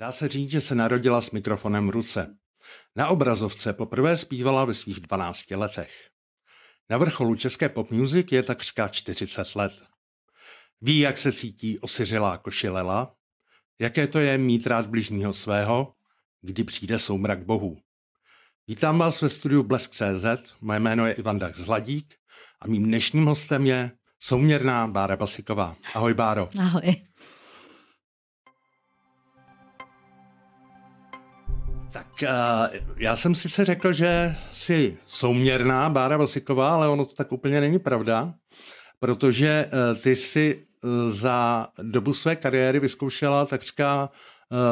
Dá se říct, že se narodila s mikrofonem v ruce. Na obrazovce poprvé zpívala ve svých 12 letech. Na vrcholu české pop music je takřka 40 let. Ví, jak se cítí osiřelá košilela, jaké to je mít rád bližního svého, kdy přijde soumrak bohů. Vítám vás ve studiu Blesk.cz, moje jméno je Ivan Dach Zladík a mým dnešním hostem je souměrná Bára Basiková. Ahoj Báro. Ahoj. Tak eh, já jsem sice řekl, že jsi souměrná Bára Vasiková, ale ono to tak úplně není pravda, protože eh, ty jsi eh, za dobu své kariéry vyzkoušela takřka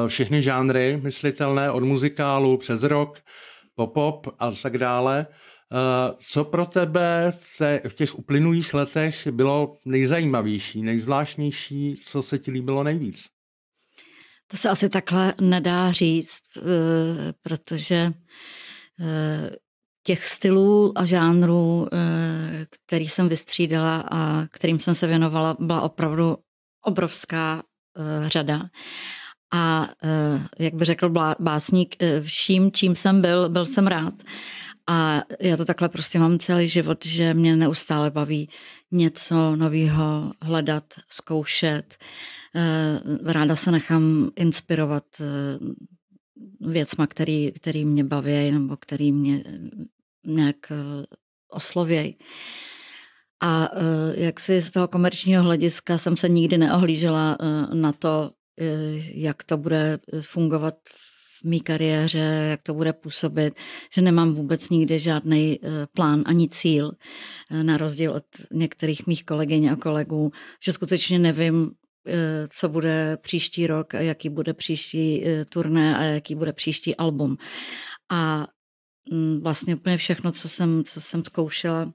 všechny žánry myslitelné, od muzikálu přes rok, pop-pop a tak dále. Co pro tebe v těch uplynulých letech bylo nejzajímavější, nejzvláštnější, co se ti líbilo nejvíc? To se asi takhle nedá říct, eh, protože eh, těch stylů a žánrů, eh, který jsem vystřídala a kterým jsem se věnovala, byla opravdu obrovská řada. A jak by řekl básník, vším, čím jsem byl, byl jsem rád. A já to takhle prostě mám celý život, že mě neustále baví něco nového hledat, zkoušet. Uh, Eh, ráda se nechám inspirovat eh, věcma, který, který mě baví nebo který mě eh, nějak oslovějí. A jak si z toho komerčního hlediska jsem se nikdy neohlížela na to, jak to bude fungovat v mý kariéře, jak to bude působit, že nemám vůbec nikdy žádný plán ani cíl, na rozdíl od některých mých kolegyň a kolegů, že skutečně nevím, Eh, co bude příští rok, jaký bude příští eh, turné a jaký bude příští album. A mm, vlastně úplně všechno, co jsem, co jsem zkoušela,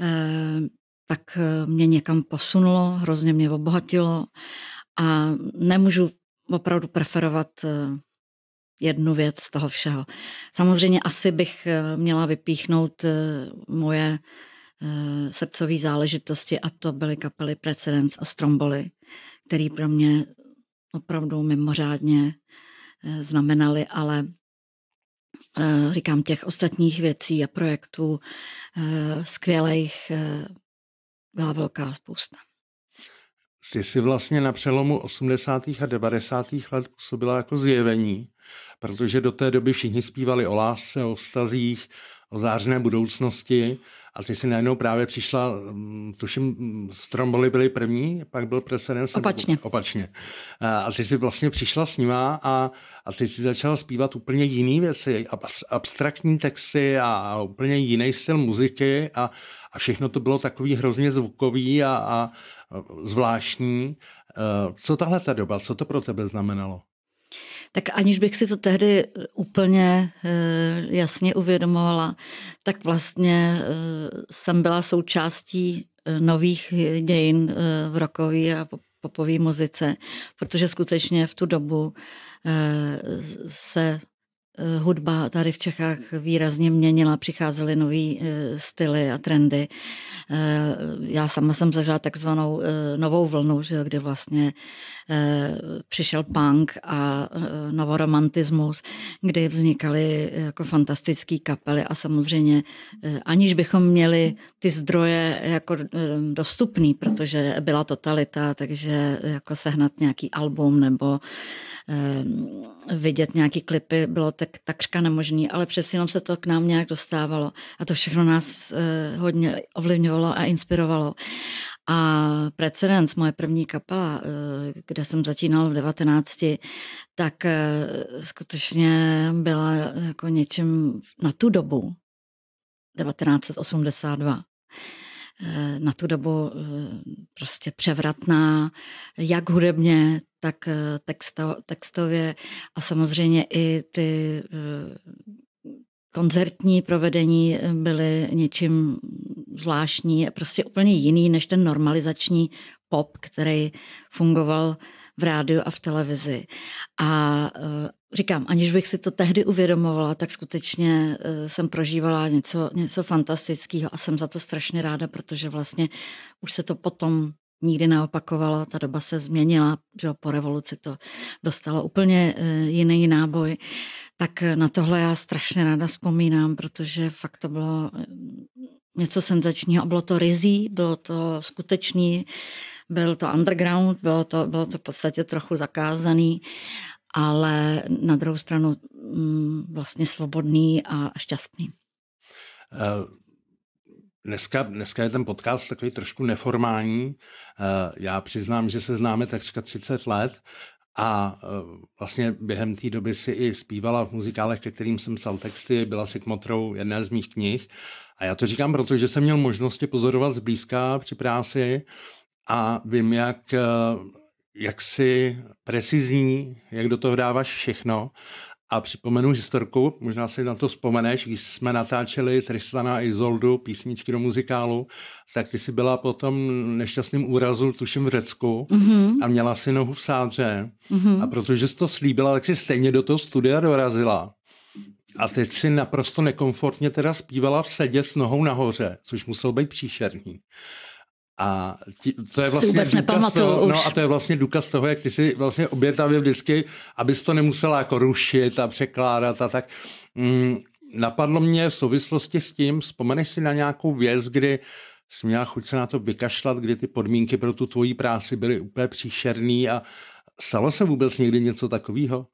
eh, tak mě někam posunulo, hrozně mě obohatilo a nemůžu opravdu preferovat jednu věc z toho všeho. Samozřejmě asi bych měla vypíchnout moje Eh, srdcové záležitosti a to byly kapely Precedence a Stromboli, který pro mě opravdu mimořádně eh, znamenaly, ale eh, říkám těch ostatních věcí a projektů skvělých byla velká spousta. Ty jsi vlastně na přelomu 80. a 90. let působila jako zjevení, protože do té doby všichni zpívali o lásce, o vztazích, o zářné budoucnosti a ty si najednou právě přišla, mm, tuším, mm, Stromboli byli první, pak byl precedens. Opačně. Nebo, opačně. A ty si vlastně přišla s nima a, a ty si začala zpívat úplně jiné věci, abstraktní texty a úplně jiný styl muziky a, a všechno to bylo takový hrozně zvukový a, a zvláštní. E, co tahle ta doba, co to pro tebe znamenalo? tak aniž bych si to tehdy eh, úplně eh, jasně uvědomovala, tak vlastně eh, jsem byla součástí nových dějin v rokový a popové muzice, protože skutečně v tu dobu se hudba tady v Čechách výrazně měnila, přicházely nový styly a trendy. Já sama jsem zažila takzvanou novou vlnu, že, kdy vlastně Eh, přišel punk a eh, novoromantismus, kdy vznikaly eh, jako fantastické kapely a samozřejmě aniž bychom měli ty zdroje jako dostupný, protože byla totalita, takže jako sehnat nějaký album nebo vidět nějaký klipy bylo tak, takřka nemožný, ale přesně jenom se to k nám nějak dostávalo a to všechno nás hodně ovlivňovalo a inspirovalo. A Precedence, moje první kapela, eh, kde jsem začínal v 19, tak eh, skutečně byla jako něčím na tu dobu, 1982, eh, na tu dobu prostě převratná, jak hudebně, tak texto, textově a samozřejmě i ty koncertní provedení byly něčím zvláštní, je prostě úplně jiný než ten normalizační pop, který fungoval v rádiu a v televizi. A eh, říkám, aniž bych si to tehdy uvědomovala, tak skutečně eh, jsem prožívala něco, něco fantastického a jsem za to strašně ráda, protože vlastně už se to potom nikdy neopakovalo, ta doba se změnila, že po revoluci to dostalo úplně eh, jiný náboj, tak na tohle já strašně ráda vzpomínám, protože fakt to bylo něco senzačního bylo to rizí, bylo to skutečný, byl to underground, bylo to, bylo to v podstatě trochu zakázaný, ale na druhou stranu mm, vlastně svobodný a šťastný. Eh, dneska, dneska je ten podcast takový trošku neformální. Eh, já přiznám, že se známe takřka 30 let a eh, vlastně během té doby si i zpívala v muzikálech, ke kterým jsem psal texty, byla si kmotrou jedné z mých knih a já to říkám, protože jsem měl možnosti pozorovat zblízka při práci a vím, jak, eh, jak si precizní, jak do toho dáváš všechno. A připomenu historku, možná si na to vzpomeneš, když jsme natáčeli Tristana a Izoldu, písničky do muzikálu, tak ty jsi byla potom nešťastným úrazu, tuším v Řecku, mm-hmm. a měla si nohu v sádře. Mm-hmm. A protože jsi to slíbila, tak si stejně do toho studia dorazila. A teď si naprosto nekomfortně teda zpívala v sedě s nohou nahoře, což musel být příšerný. A ti, to je vlastně důkaz toho, no, už. no a to je vlastně důkaz toho, jak ty si vlastně obětavě vždycky, abys to nemusela jako rušit a překládat a tak. Mm, napadlo mě v souvislosti s tím, vzpomeneš si na nějakou věc, kdy jsi měla chuť se na to vykašlat, kdy ty podmínky pro tu tvoji práci byly úplně příšerný a stalo se vůbec někdy něco takového?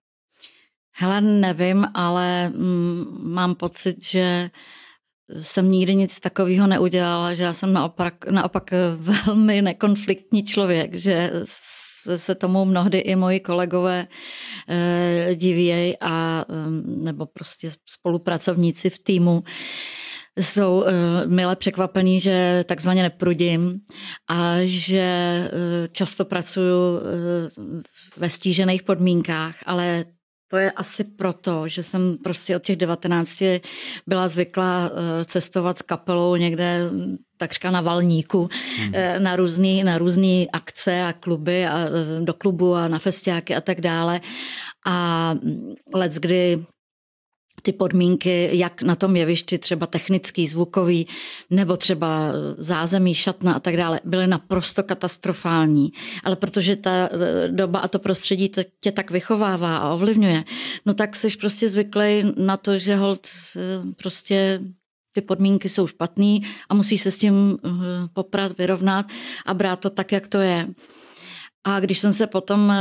Hele, nevím, ale mm, mám pocit, že jsem nikdy nic takového neudělala, že já jsem naopak, naopak velmi nekonfliktní člověk, že se tomu mnohdy i moji kolegové e, eh, divějí a mm, nebo prostě spolupracovníci v týmu jsou e, eh, mile překvapení, že takzvaně neprudím a že e, často pracuju e, ve stížených podmínkách, ale to je asi proto, že jsem prostě od těch 19 byla zvyklá eh, cestovat s kapelou někde mm, takřka na valníku, hmm. Eh, na různé na různý akce a kluby a eh, do klubu a na festiáky a tak dále. A mm, let, kdy ty podmínky, jak na tom jevišti třeba technický, zvukový, nebo třeba zázemí, šatna a tak dále, byly naprosto katastrofální. Ale protože ta e, doba a to prostředí tě tak vychovává a ovlivňuje, no tak jsi prostě zvyklý na to, že hold e, prostě ty podmínky jsou špatný a musíš se s tím e, poprat, vyrovnat a brát to tak, jak to je. A když jsem se potom,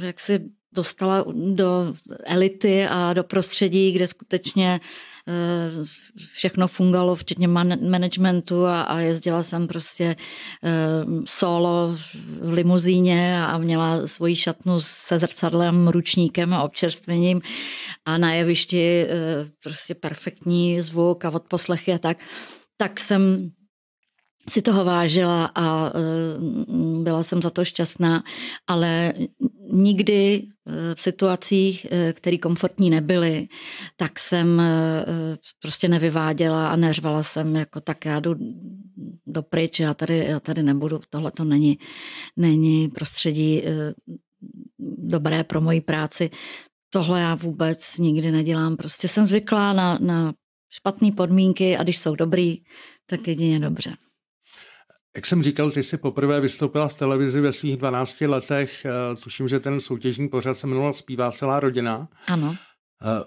jak si dostala do elity a do prostředí, kde skutečně eh, všechno fungalo včetně man- managementu a, a jezdila jsem prostě eh, solo v limuzíně a měla svoji šatnu se zrcadlem, ručníkem a občerstvením a na jevišti eh, prostě perfektní zvuk a odposlechy a tak. Tak jsem si toho vážila a e, byla jsem za to šťastná, ale nikdy e, v situacích, e, které komfortní nebyly, tak jsem prostě nevyváděla a neřvala jsem jako tak já jdu do pryč, já tady, já tady nebudu, tohle to není, není prostředí dobré pro moji práci. Tohle já vůbec nikdy nedělám. Prostě jsem zvyklá na, na špatné podmínky a když jsou dobrý, tak jedině dobře. Jak jsem říkal, ty jsi poprvé vystoupila v televizi ve svých 12 letech. Eh, tuším, že ten soutěžní pořad se jmenoval Spívá celá rodina. Ano. Eh,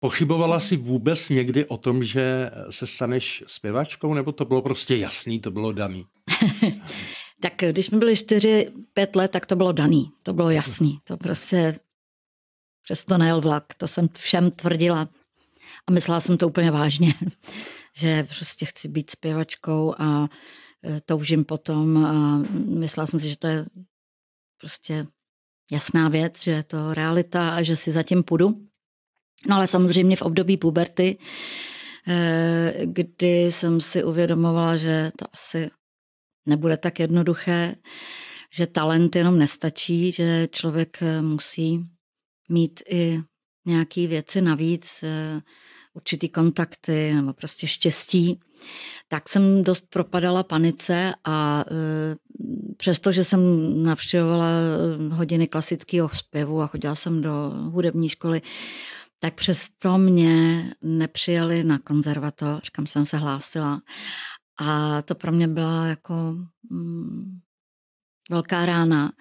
pochybovala jsi vůbec někdy o tom, že se staneš zpěvačkou, nebo to bylo prostě jasný, to bylo daný? tak když mi byly 4-5 let, tak to bylo daný, to bylo jasný. To prostě přesto nejel vlak, to jsem všem tvrdila. A myslela jsem to úplně vážně, že prostě chci být zpěvačkou a Eh, toužím potom a myslela jsem si, že to je prostě jasná věc, že je to realita a že si zatím půjdu. No ale samozřejmě v období puberty, eh, kdy jsem si uvědomovala, že to asi nebude tak jednoduché, že talent jenom nestačí, že člověk eh, musí mít i nějaké věci navíc, určitý kontakty nebo prostě štěstí, tak jsem dost propadala panice a e, přesto, že jsem navštěvovala e, hodiny klasického zpěvu a chodila jsem do hudební školy, tak přesto mě nepřijali na konzervatoř, kam jsem se hlásila. A to pro mě byla jako mm, velká rána.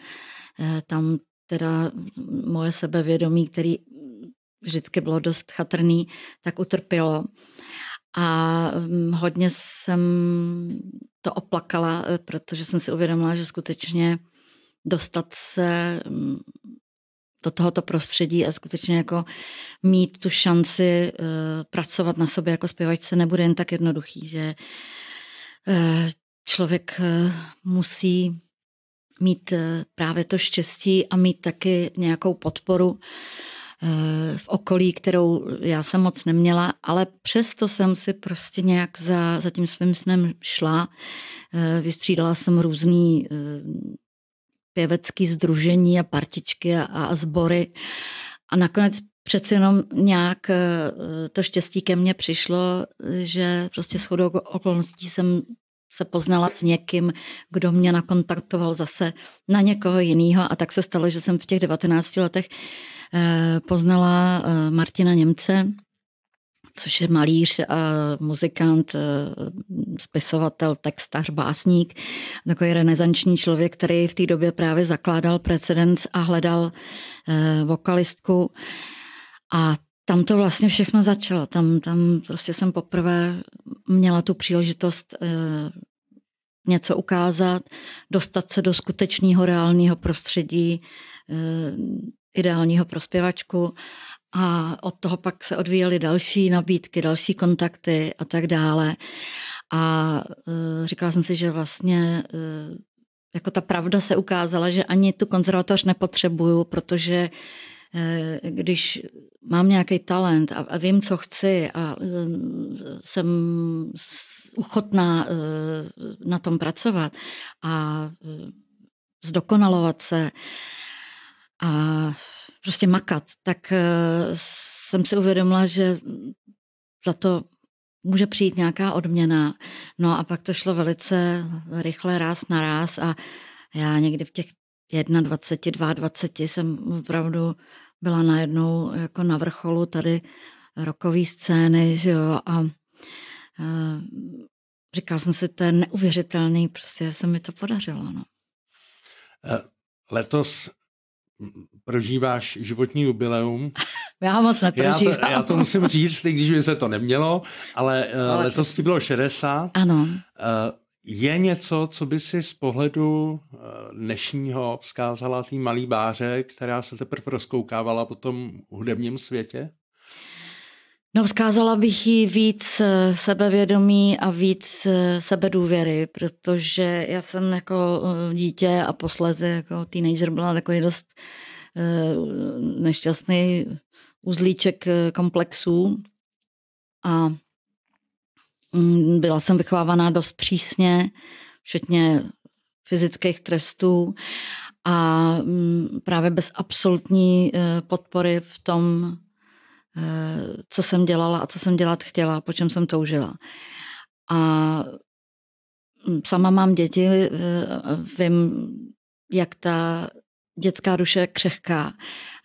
E, tam teda moje sebevědomí, který vždycky bylo dost chatrný, tak utrpělo. A mm, hodně jsem to oplakala, eh, protože jsem si uvědomila, že skutečně dostat se mm, do tohoto prostředí a skutečně jako mít tu šanci eh, pracovat na sobě jako zpěvačce nebude jen tak jednoduchý, že eh, člověk musí mít právě to štěstí a mít taky nějakou podporu Eh, v okolí, kterou já jsem moc neměla, ale přesto jsem si prostě nějak za, za tím svým snem šla. Eh, vystřídala jsem různý eh, pěvecký združení a partičky a, a sbory a nakonec přeci jenom nějak to štěstí ke mně přišlo, že prostě shodou okolností jsem se poznala s někým, kdo mě nakontaktoval zase na někoho jiného a tak se stalo, že jsem v těch 19 letech Eh, poznala eh, Martina Němce, což je malíř a muzikant, eh, spisovatel, textař, básník, takový renesanční člověk, který v té době právě zakládal precedens a hledal vokalistku. A tam to vlastně všechno začalo. Tam, tam prostě jsem poprvé měla tu příležitost něco ukázat, dostat se do skutečného, reálného prostředí, ideálního prospěvačku a od toho pak se odvíjely další nabídky, další kontakty a tak dále. A e, říkala jsem si, že vlastně e, jako ta pravda se ukázala, že ani tu konzervatoř nepotřebuju, protože e, když mám nějaký talent a vím, co chci a jsem ochotná na tom pracovat a zdokonalovat se, a prostě makat, tak eh, jsem si uvědomila, že za to může přijít nějaká odměna. No a pak to šlo velice rychle, ráz na ráz a já někdy v těch 21, 22 jsem opravdu byla najednou jako na vrcholu tady rokový scény, že jo, a e, eh, říkal jsem si, to je neuvěřitelný, prostě, že se mi to podařilo, no. Eh, letos prožíváš životní jubileum. Já ho moc neprožívám. Já to, já to musím říct, i když by se to nemělo, ale, eh, ale letos ti bylo 60. Ano. Eh, je něco, co by si z pohledu eh, dnešního vzkázala té malý báře, která se teprve rozkoukávala po tom hudebním světě? No, vzkázala bych jí víc eh, sebevědomí a víc eh, sebedůvěry, protože já jsem jako eh, dítě a posledně jako teenager byla takový dost nešťastný uzlíček komplexů a mm, byla jsem vychovávaná dost přísně, včetně fyzických trestů a mm, právě bez absolutní podpory v tom, Eh, co jsem dělala a co jsem dělat chtěla, po čem jsem toužila. A mm, sama mám děti, eh, vím, jak ta dětská duše je křehká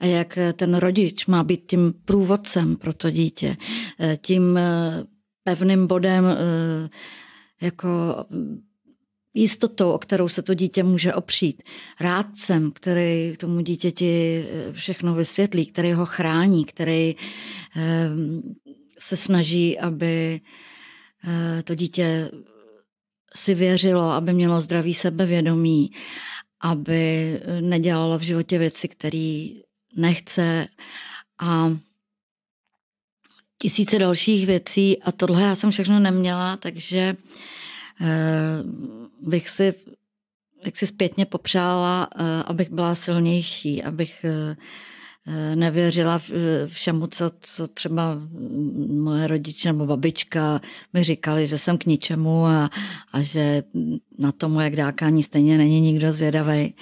a jak ten rodič má být tím průvodcem pro to dítě, eh, tím pevným bodem jako jistotou, o kterou se to dítě může opřít, rádcem, který tomu dítěti eh, všechno vysvětlí, který ho chrání, který ehm, se snaží, aby eh, to dítě si věřilo, aby mělo zdravý sebevědomí, aby eh, nedělalo v životě věci, které nechce a tisíce dalších věcí a tohle já jsem všechno neměla, takže Eh, bych si jak si zpětně popřála, eh, abych byla silnější, abych eh, nevěřila všemu, co, co třeba moje rodiče nebo babička mi říkali, že jsem k ničemu a, a že na to moje dákání, stejně není nikdo zvědavý.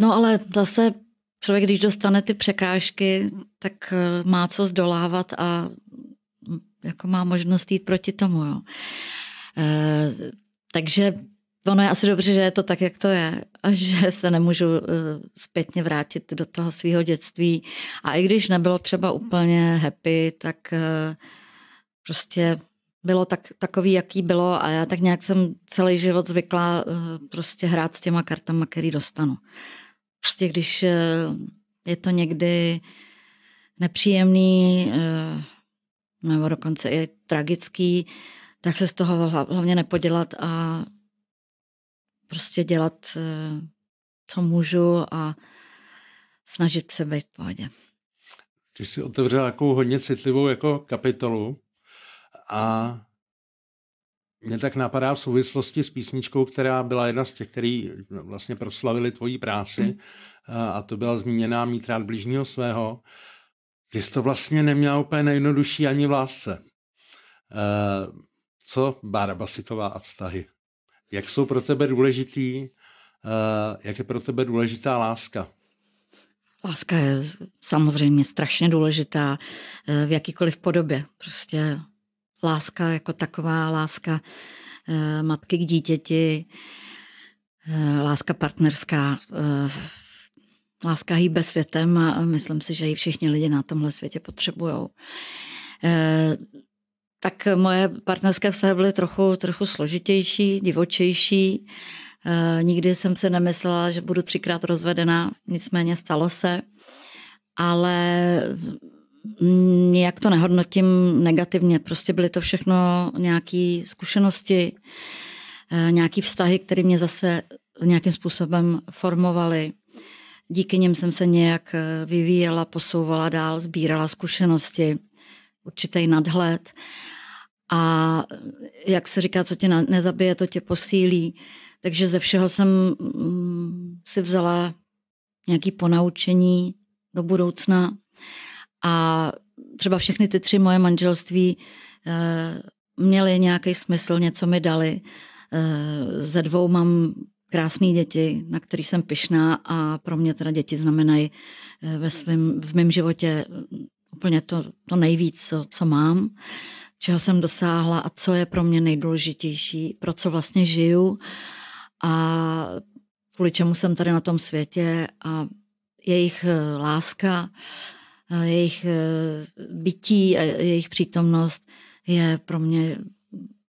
No ale zase člověk, když dostane ty překážky, tak má co zdolávat a jako má možnost jít proti tomu. Jo. E, takže ono je asi dobře, že je to tak, jak to je a že se nemůžu eh, zpětně vrátit do toho svého dětství. A i když nebylo třeba úplně happy, tak eh, prostě bylo tak, takový, jaký bylo a já tak nějak jsem celý život zvykla prostě hrát s těma kartama, který dostanu. Prostě když je to někdy nepříjemný, nebo dokonce i tragický, tak se z toho hlavně nepodělat a prostě dělat, eh, co můžu a snažit se být v pohodě. Ty jsi otevřela takovou hodně citlivou jako kapitolu a mě tak napadá v souvislosti s písničkou, která byla jedna z těch, který no, vlastně proslavili tvoji práci hm. a to byla zmíněná Mít rád blížního svého ty jsi to vlastně neměla úplně nejjednodušší ani v lásce. E, co Bára Basiková a vztahy? Jak jsou pro tebe důležitý, e, jak je pro tebe důležitá láska? Láska je samozřejmě strašně důležitá eh, v jakýkoliv podobě. Prostě láska jako taková, láska matky k dítěti, láska partnerská, Láska hýbe světem a myslím si, že ji všichni lidi na tomhle světě potřebují. E, eh, tak moje partnerské vztahy byly trochu, trochu složitější, divočejší. E, nikdy jsem se nemyslela, že budu třikrát rozvedena. nicméně stalo se. Ale mm, nijak to nehodnotím negativně. Prostě byly to všechno nějaké zkušenosti, eh, nějaké vztahy, které mě zase nějakým způsobem formovaly díky něm jsem se nějak eh, vyvíjela, posouvala dál, sbírala zkušenosti, určitý nadhled. A eh, jak se říká, co tě nezabije, to tě posílí. Takže ze všeho jsem mm, si vzala nějaké ponaučení do budoucna. A třeba všechny ty tři moje manželství eh, měly nějaký smysl, něco mi dali. Ze dvou mám krásné děti, na který jsem pyšná a pro mě teda děti znamenají eh, ve svém, v mém životě mm, úplně to, to nejvíc, co, co mám, čeho jsem dosáhla a co je pro mě nejdůležitější, pro co vlastně žiju a kvůli čemu jsem tady na tom světě a jejich eh, láska, eh, jejich bytí a jejich přítomnost je pro mě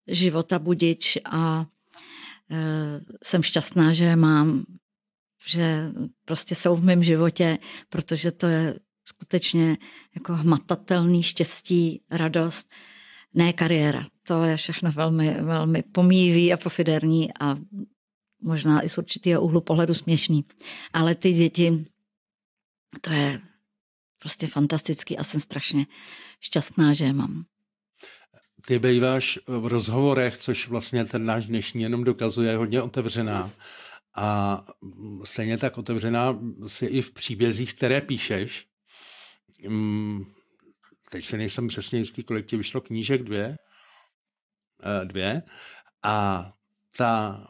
života budič a Eh, jsem šťastná, že je mám, že prostě jsou v mém životě, protože to je skutečně jako hmatatelný štěstí, radost, ne kariéra. To je všechno velmi, velmi pomývý a pofiderní a možná i z určitého úhlu pohledu směšný. Ale ty děti, to je prostě fantastický a jsem strašně šťastná, že je mám ty býváš v rozhovorech, což vlastně ten náš dnešní jenom dokazuje, hodně otevřená. A stejně tak otevřená si i v příbězích, které píšeš. Mm, teď se nejsem přesně jistý, kolik ti vyšlo knížek, dvě. Eh, dvě. A ta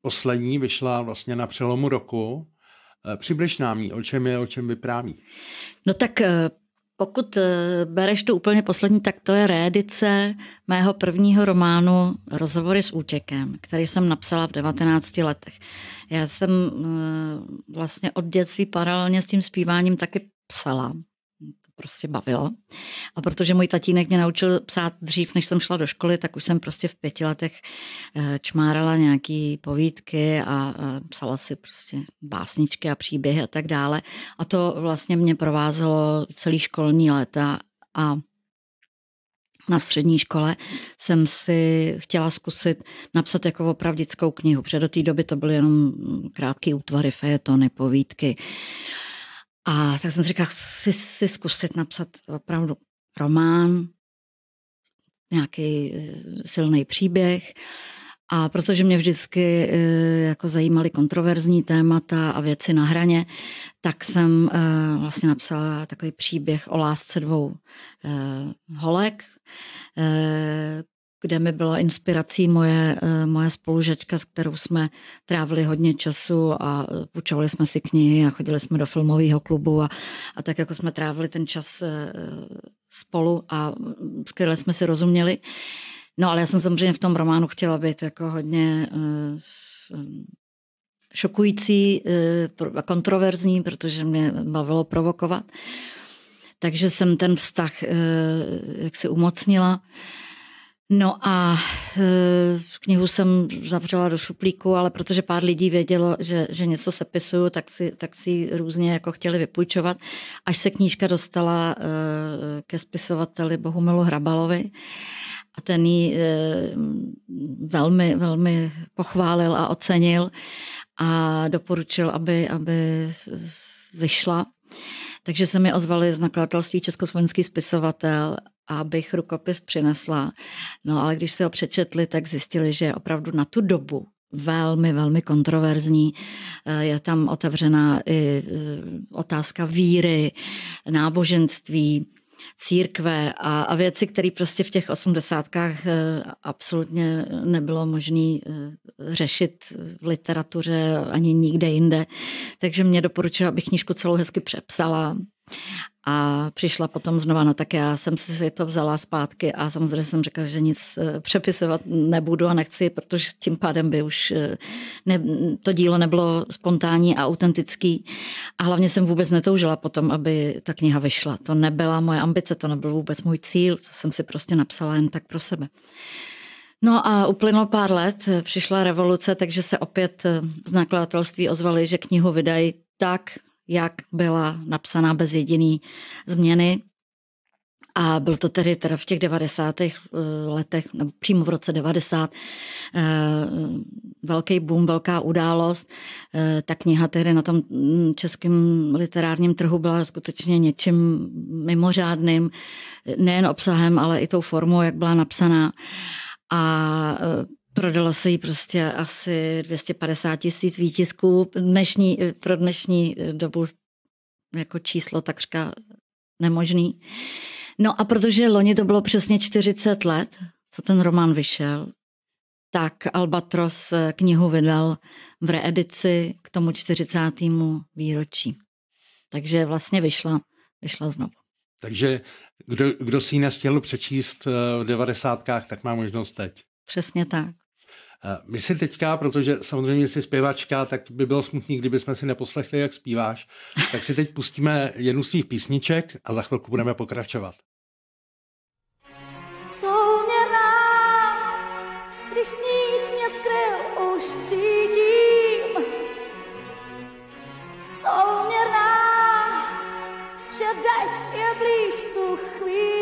poslední vyšla vlastně na přelomu roku. Eh, Přibliž nám o čem je, o čem vypráví. No tak eh, pokud eh, bereš tu úplně poslední, tak to je reedice mého prvního románu Rozhovory s útěkem, který jsem napsala v 19 letech. Já jsem eh, vlastně od dětství paralelně s tím zpíváním taky psala prostě bavilo. A protože můj tatínek mě naučil psát dřív, než jsem šla do školy, tak už jsem prostě v pěti letech eh, čmárala nějaký povídky a eh, psala si prostě básničky a příběhy a tak dále. A to vlastně mě provázelo celý školní léta a na střední škole jsem si chtěla zkusit napsat jako opravdickou knihu. Před do té doby to byly jenom krátké útvary, fejetony, povídky. Uh, a tak jsem si říkala, chci si zkusit napsat opravdu román, nějaký eh, silný příběh. A protože mě vždycky eh, jako zajímaly kontroverzní témata a věci na hraně, tak jsem eh, vlastně napsala takový příběh o lásce dvou holek, kde mi byla inspirací moje, eh, moje spolužečka, s kterou jsme trávili hodně času a eh, půjčovali jsme si knihy a chodili jsme do filmového klubu a, a tak jako jsme trávili ten čas eh, spolu a mm, skvěle jsme si rozuměli. No ale já jsem samozřejmě v tom románu chtěla být jako hodně mm, šokující a kontroverzní, protože mě bavilo provokovat. Takže jsem ten vztah jak si umocnila. No a e, knihu jsem zavřela do šuplíku, ale protože pár lidí vědělo, že, že něco se pisuju, tak si, tak si různě jako chtěli vypůjčovat. Až se knížka dostala e, ke spisovateli Bohumilu Hrabalovi a ten ji e, velmi, velmi pochválil a ocenil a doporučil, aby, aby vyšla. Takže se mi ozvali z nakladatelství Československý spisovatel abych rukopis přinesla. No ale když se ho přečetli, tak zjistili, že je opravdu na tu dobu velmi, velmi kontroverzní. Eh, je tam otevřená i eh, otázka víry, náboženství, církve a, a věci, které prostě v těch osmdesátkách eh, absolutně nebylo možné řešit v literatuře ani nikde jinde. Takže mě doporučila, abych knížku celou hezky přepsala, a přišla potom znova, no tak já jsem si to vzala zpátky a samozřejmě jsem řekla, že nic eh, přepisovat nebudu a nechci, protože tím pádem by už eh, ne, to dílo nebylo spontánní a autentický. A hlavně jsem vůbec netoužila potom, aby ta kniha vyšla. To nebyla moje ambice, to nebyl vůbec můj cíl, to jsem si prostě napsala jen tak pro sebe. No a uplynulo pár let, eh, přišla revoluce, takže se opět z nakladatelství ozvali, že knihu vydají tak, jak byla napsaná bez jediný změny. A byl to tedy teda v těch 90. Eh, letech, nebo přímo v roce 90, eh, velký boom, velká událost. Eh, ta kniha tedy na tom mm, českém literárním trhu byla skutečně něčím mimořádným, nejen obsahem, ale i tou formou, jak byla napsaná. A Prodalo se jí prostě asi 250 tisíc výtisků. Dnešní, pro dnešní dobu jako číslo takřka nemožný. No a protože loni to bylo přesně 40 let, co ten román vyšel, tak Albatros knihu vydal v reedici k tomu 40. výročí. Takže vlastně vyšla, vyšla znovu. Takže kdo, kdo si ji nestěl přečíst eh, v devadesátkách, tak má možnost teď. Přesně tak. My si teďka, protože samozřejmě jsi zpěvačka, tak by bylo smutný, kdyby jsme si neposlechli, jak zpíváš, tak si teď pustíme jednu z svých písniček a za chvilku budeme pokračovat. Jsou mě rád, když sníh mě skryl, už cítím. Jsou mě rád, že dech je blíž v tu chvíli.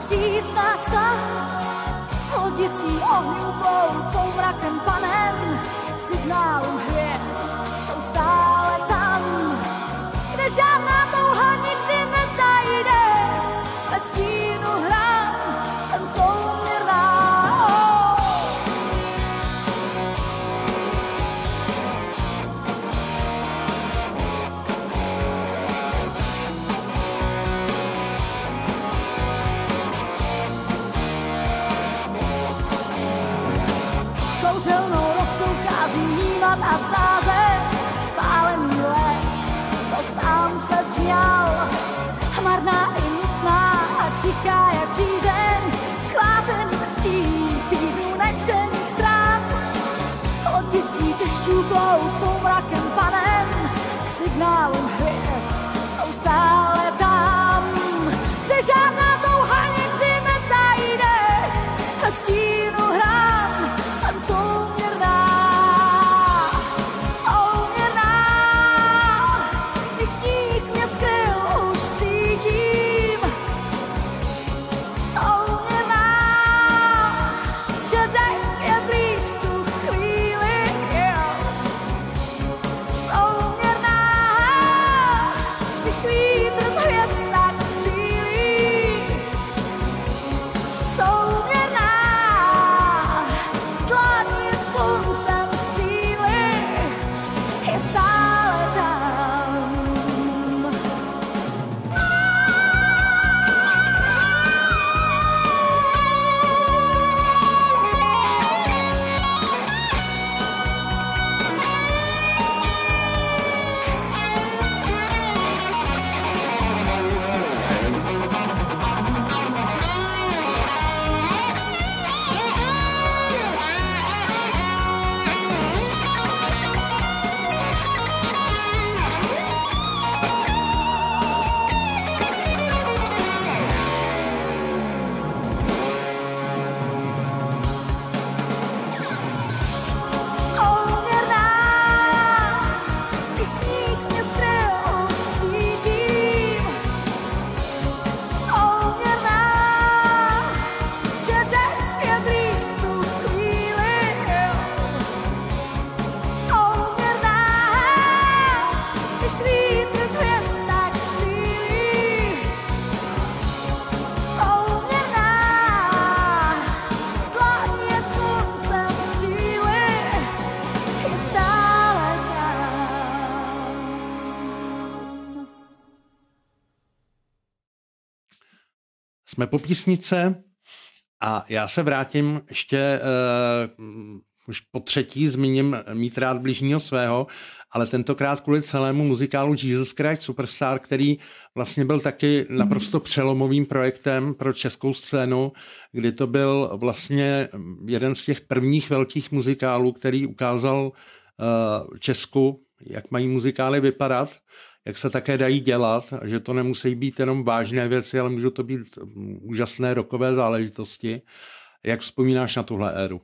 přísná skla, hodicí ohňu boucou mrakem panem, signálem hvězd. tichá jak řízen, schvázený prstí týdnů nečtených stran. Od dětí tešťů plout jsou mrakem panem, k signálům hvězd jsou stále tam, kde žádný jsme po písnice a já se vrátím ještě uh, už po třetí zmíním mít rád blížního svého, ale tentokrát kvůli celému muzikálu Jesus Christ Superstar, který vlastně byl taky naprosto přelomovým projektem pro českou scénu, kdy to byl vlastně jeden z těch prvních velkých muzikálů, který ukázal uh, Česku, jak mají muzikály vypadat jak se také dají dělat, že to nemusí být jenom vážné věci, ale můžou to být úžasné rokové záležitosti. Jak vzpomínáš na tuhle éru?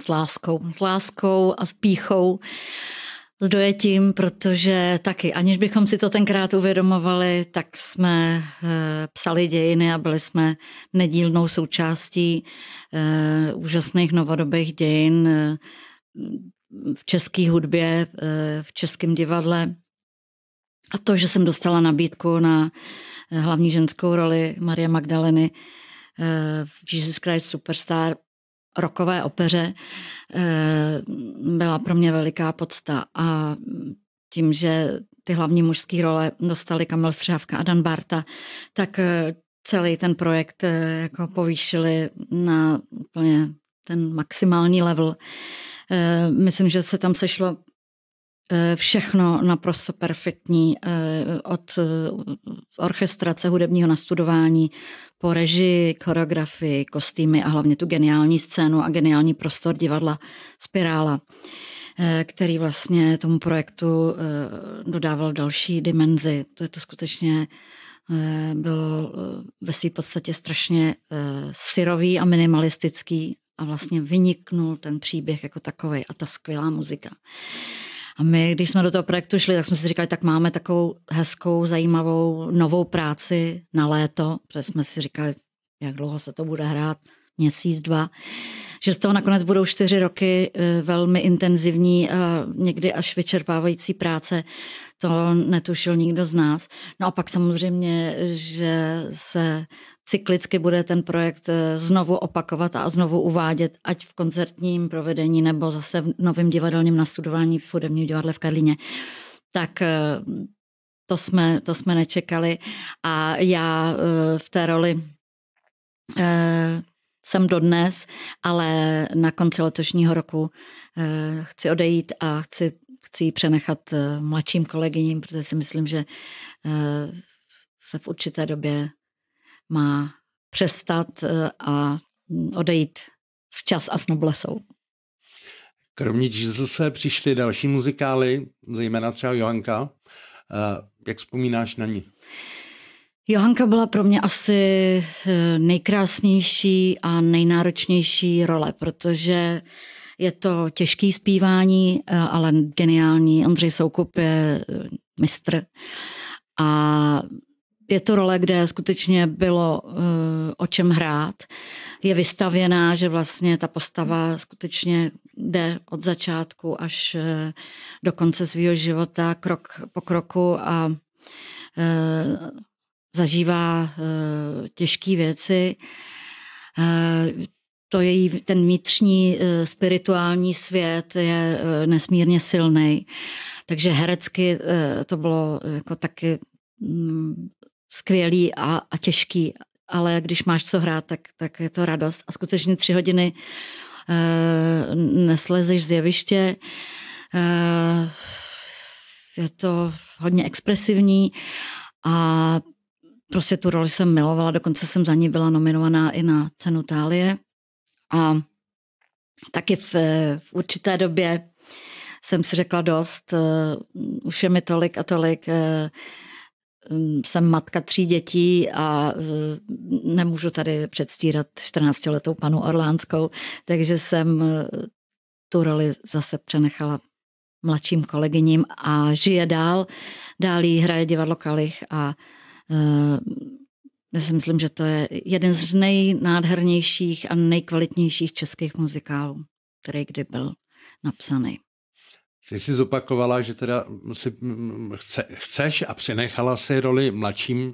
S láskou, s láskou a s píchou, s dojetím, protože taky, aniž bychom si to tenkrát uvědomovali, tak jsme eh, psali dějiny a byli jsme nedílnou součástí eh, úžasných novodobých dějin eh, v české hudbě, v českém divadle a to, že jsem dostala nabídku na eh, hlavní ženskou roli Marie Magdaleny eh, v Jesus Christ Superstar rokové opeře, eh, byla pro mě veliká podsta. A tím, že ty hlavní mužské role dostali Kamil Střávka a Dan Barta, tak celý ten projekt jako povýšili na úplně ten maximální level. Myslím, že se tam sešlo Eh, všechno naprosto perfektní, eh, od eh, orchestrace hudebního nastudování po režii, choreografii, kostýmy a hlavně tu geniální scénu a geniální prostor divadla Spirála, který vlastně tomu projektu dodával další dimenzi. To je to skutečně bylo ve své podstatě strašně syrový a minimalistický a vlastně vyniknul ten příběh jako takový a ta skvělá muzika. A my, když jsme do toho projektu šli, tak jsme si říkali, tak máme takovou hezkou, zajímavou novou práci na léto, protože jsme si říkali, jak dlouho se to bude hrát, měsíc, dva že z toho nakonec budou čtyři roky eh, velmi intenzivní a někdy až vyčerpávající práce. To netušil nikdo z nás. No a pak samozřejmě, že se cyklicky bude ten projekt eh, znovu opakovat a znovu uvádět, ať v koncertním provedení nebo zase v novém divadelním nastudování v hudebním divadle v Karlíně. Tak eh, to jsme, to jsme nečekali a já eh, v té roli jsem dodnes, ale na konci letošního roku chci odejít a chci, chci ji přenechat mladším kolegyním, protože si myslím, že se v určité době má přestat eh, a mm, odejít včas a s noblesou. Kromě se přišly další muzikály, zejména třeba Johanka. Eh, jak vzpomínáš na ní? Johanka byla pro mě asi eh, nejkrásnější a nejnáročnější role, protože je to těžký zpívání, ale geniální. Ondřej Soukup je mistr a je to role, kde skutečně bylo uh, o čem hrát. Je vystavěná, že vlastně ta postava skutečně jde od začátku až uh, do konce svého života, krok po kroku a uh, zažívá těžké věci. To její, ten vnitřní spirituální svět je nesmírně silný. Takže herecky to bylo jako taky mm, skvělý a, a těžký, ale když máš co hrát, tak, tak je to radost. A skutečně tři hodiny e, neslezeš z jeviště. E, je to hodně expresivní a prostě tu roli jsem milovala, dokonce jsem za ní byla nominovaná i na cenu Tálie a taky v, v určité době jsem si řekla dost, uh, už je mi tolik a tolik, uh, Hm, jsem matka tří dětí a hm, nemůžu tady předstírat 14-letou panu Orlánskou, takže jsem hm, tu roli zase přenechala mladším kolegyním a žije dál. Dál jí hraje divadlo Kalich a já si myslím, že to je jeden z nejnádhernějších a nejkvalitnějších českých muzikálů, který kdy byl napsaný. Ty jsi zopakovala, že teda si chce, chceš a přinechala si roli mladším uh,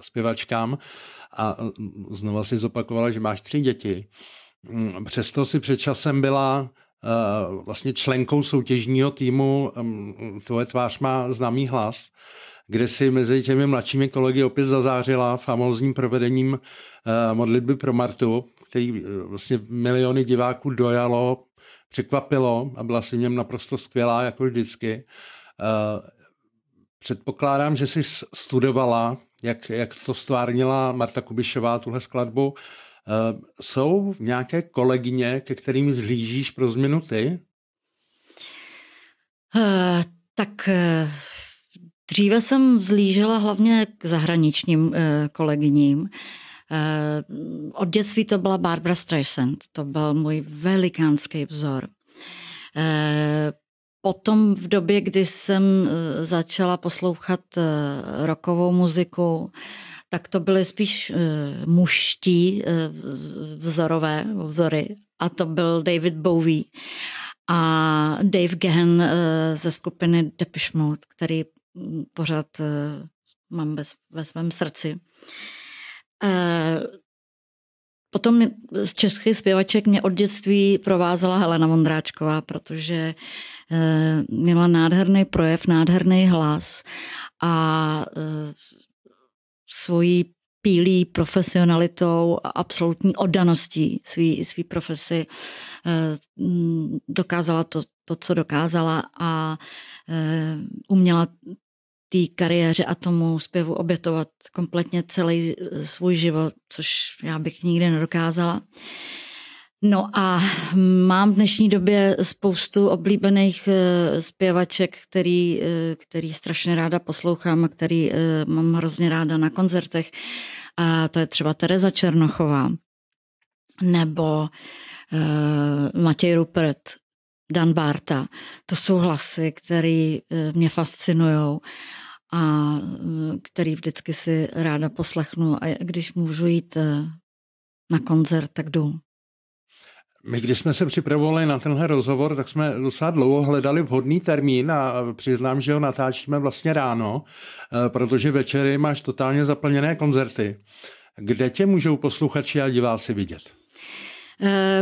zpěvačkám a mm, znova si zopakovala, že máš tři děti. Mm, přesto si před časem byla uh, vlastně členkou soutěžního týmu um, Tvoje tvář má známý hlas, kde si mezi těmi mladšími kolegy opět zazářila famózním provedením uh, modlitby pro Martu, který vlastně miliony diváků dojalo překvapilo a byla si něm naprosto skvělá, jako vždycky. Eh, předpokládám, že jsi studovala, jak, jak to stvárnila Marta Kubišová, tuhle skladbu. Eh, jsou nějaké kolegyně, ke kterým zhlížíš pro změnu ty? Uh, tak uh, dříve jsem zlížela hlavně k zahraničním uh, kolegyním. Uh, Eh, od dětství to byla Barbara Streisand, to byl můj velikánský vzor. Eh, potom v době, kdy jsem eh, začala poslouchat rokovou muziku, tak to byly spíš muští vzorové vzory a to byl David Bowie a Dave Gahan ze skupiny Depeche Mode, který mm, pořád mám ve svém srdci. Eh, potom z českých zpěvaček mě od dětství provázela Helena Vondráčková, protože eh, měla nádherný projev, nádherný hlas a eh, svojí pílí profesionalitou a absolutní oddaností svý, svý profesi dokázala to, to, co dokázala a uměla té kariéře a tomu zpěvu obětovat kompletně celý eh, svůj život, což já bych nikdy nedokázala. No a mám v dnešní době spoustu oblíbených eh, zpěvaček, který, eh, který strašně ráda poslouchám a který mám hrozně ráda na koncertech. A to je třeba Tereza Černochová nebo uh, Matěj Rupert, Dan Barta. To jsou hlasy, které mě fascinují a eh, který vždycky si ráda poslechnu a když můžu jít eh, na koncert, tak jdu. My, když jsme se připravovali na tenhle rozhovor, tak jsme docela dlouho hledali vhodný termín a přiznám, že ho natáčíme vlastně ráno, eh, protože večery máš totálně zaplněné koncerty. Kde tě můžou posluchači a diváci vidět?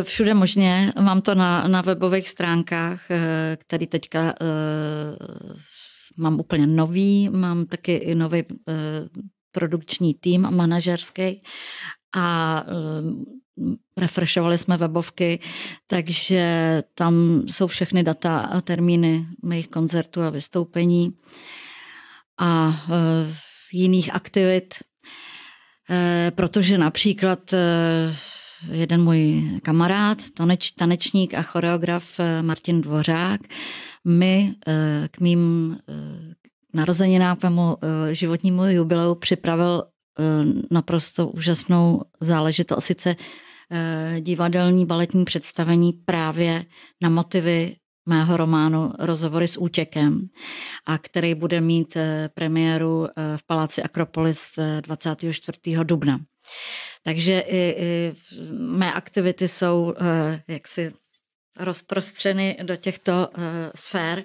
Všude možně. Mám to na, na webových stránkách, které teďka mám úplně nový, mám taky nový e, produkční tým manažerský a eh, refreshovali jsme webovky, takže tam jsou všechny data a termíny mých koncertů a vystoupení a eh, jiných aktivit, protože například jeden můj kamarád, taneč, tanečník a choreograf eh, Martin Dvořák, mi eh, k mým eh, narozeninám, k mému životnímu jubileu připravil naprosto úžasnou záležitost, sice divadelní baletní představení právě na motivy mého románu Rozhovory s útěkem, a který bude mít premiéru v Paláci Akropolis 24. dubna. Takže i, i mé aktivity jsou eh, jaksi rozprostřeny do těchto eh, sfér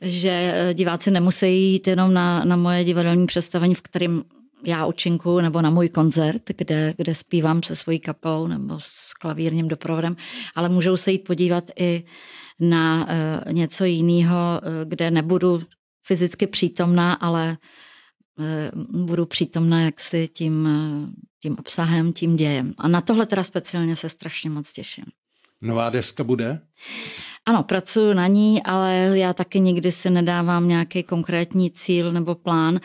že eh, diváci nemusí jít jenom na, na moje divadelní představení, v kterém já učinku, nebo na můj koncert, kde, kde zpívám se svojí kapelou nebo s klavírním doprovodem, ale můžou se jít podívat i na uh, něco jiného, kde nebudu fyzicky přítomná, ale Eh, budu přítomna jaksi tím, eh, tím obsahem, tím dějem. A na tohle teda speciálně se strašně moc těším. Nová deska bude? Ano, pracuji na ní, ale já taky nikdy si nedávám nějaký konkrétní cíl nebo plán.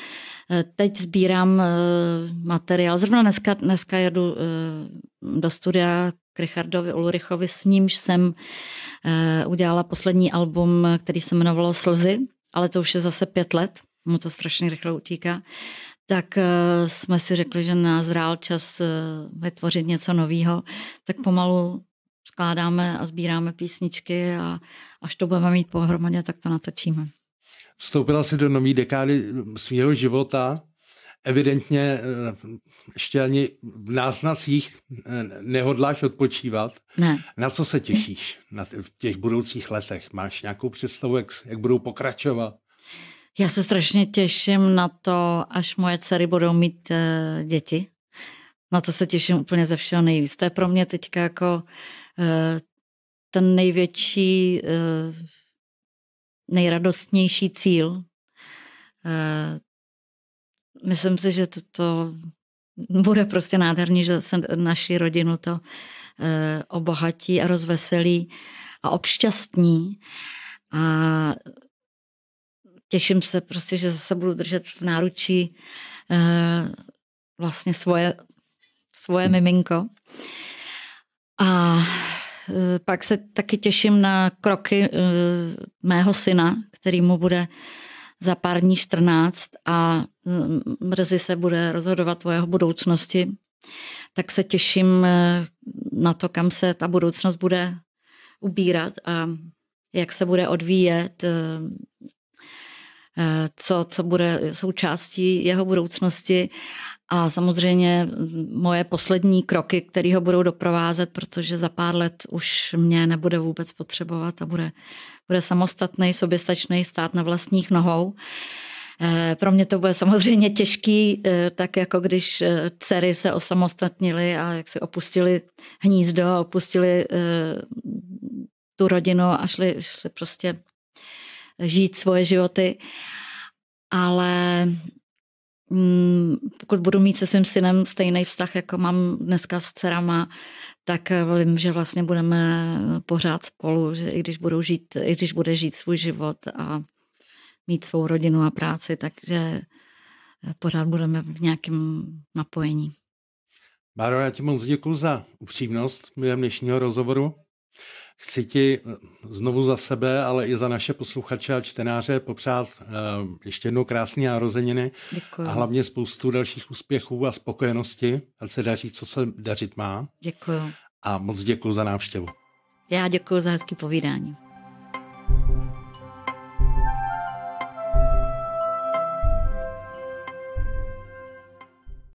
Eh, teď sbírám materiál. Zrovna dneska, dneska jedu do studia k Richardovi Ulrichovi, s nímž jsem udělala poslední album, který se jmenovalo Slzy, ale to už je zase pět let mu to strašně rychle utíká, tak eh, jsme si řekli, že nazrál čas eh, vytvořit něco nového, tak pomalu skládáme a sbíráme písničky a až to budeme mít pohromadě, tak to natočíme. Vstoupila si do nové dekády hm, svého života, evidentně eh, ještě ani v náznacích nehodláš odpočívat. Ne. Na co se těšíš v těch budoucích letech? Máš nějakou představu, jak, jak budou pokračovat? Já se strašně těším na to, až moje dcery budou mít eh, děti. Na to se těším úplně ze všeho nejvíc. To je pro mě teďka jako eh, ten největší, eh, nejradostnější cíl. myslím si, že to, to bude prostě nádherný, že se naši rodinu to uh, obohatí a rozveselí a obšťastní. A těším se prostě, že zase budu držet v náručí uh, vlastně svoje, svoje hmm. miminko. A uh, pak se taky těším na kroky uh, mého syna, který mu bude za pár dní 14 a brzy se bude rozhodovat o jeho budoucnosti, tak se těším na to, kam se ta budoucnost bude ubírat a jak se bude odvíjet, Eh, co, co bude součástí jeho budoucnosti a samozřejmě moje poslední kroky, které ho budou doprovázet, protože za pár let už mě nebude vůbec potřebovat a bude, bude samostatný, soběstačný, stát na vlastních nohou. Eh, pro mě to bude samozřejmě těžký, eh, tak jako když dcery se osamostatnily a jak si opustili hnízdo, opustili tu rodinu a šli, šli prostě žít svoje životy. Ale mm, pokud budu mít se svým synem stejný vztah, jako mám dneska s dcerama, tak eh, vím, že vlastně budeme eh, pořád spolu, že i když, budou žít, i když bude žít svůj život a mít svou rodinu a práci, takže eh, pořád budeme v nějakém napojení. Báro, já ti moc děkuji za upřímnost během dnešního rozhovoru. Chci ti eh, znovu za sebe, ale i za naše posluchače a čtenáře popřát eh, ještě jednou krásný narozeniny Děkuji. a hlavně spoustu dalších úspěchů a spokojenosti, ať se daří, co se dařit má. Děkuji. A moc děkuji za návštěvu. Já děkuji za hezký povídání.